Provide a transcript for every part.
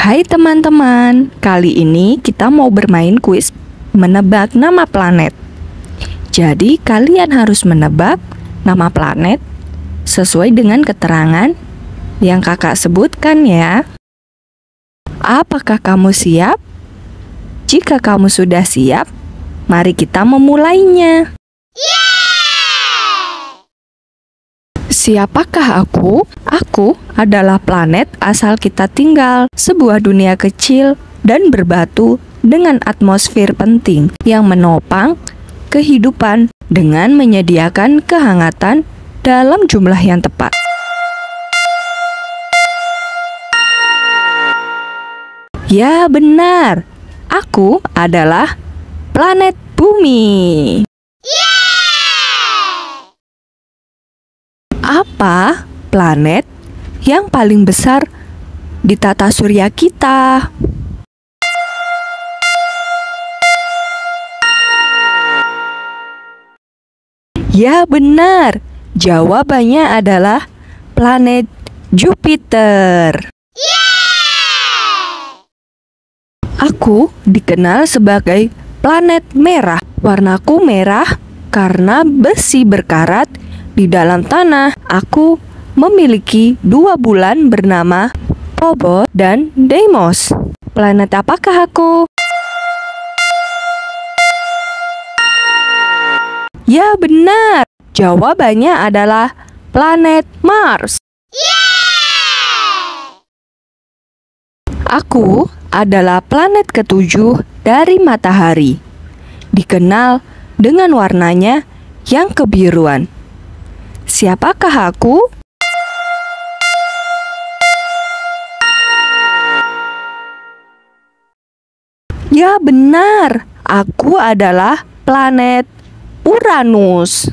Hai teman-teman, kali ini kita mau bermain kuis menebak nama planet. Jadi, kalian harus menebak nama planet sesuai dengan keterangan yang kakak sebutkan ya. Apakah kamu siap? Jika kamu sudah siap, mari kita memulainya. Siapakah aku? Aku adalah planet asal kita tinggal, sebuah dunia kecil dan berbatu dengan atmosfer penting yang menopang kehidupan dengan menyediakan kehangatan dalam jumlah yang tepat. Ya, benar. Aku adalah planet Bumi. apa planet yang paling besar di tata surya kita? Ya benar, jawabannya adalah planet Jupiter. Aku dikenal sebagai planet merah. Warnaku merah karena besi berkarat di dalam tanah, aku memiliki dua bulan bernama Phobos dan Deimos. Planet apakah aku? Ya benar, jawabannya adalah planet Mars. Aku adalah planet ketujuh dari matahari, dikenal dengan warnanya yang kebiruan. Siapakah aku? Ya benar, aku adalah planet Uranus.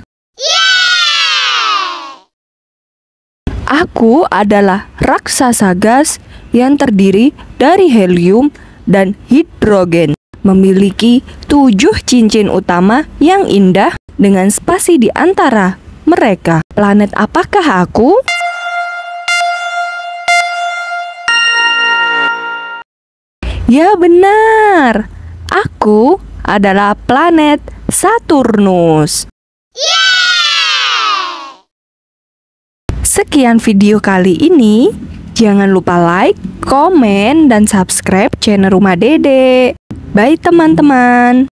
Aku adalah raksasa gas yang terdiri dari helium dan hidrogen. Memiliki tujuh cincin utama yang indah dengan spasi di antara mereka. Planet apakah aku? Ya benar, aku adalah planet Saturnus. Sekian video kali ini. Jangan lupa like, komen, dan subscribe channel Rumah Dede. Bye teman-teman.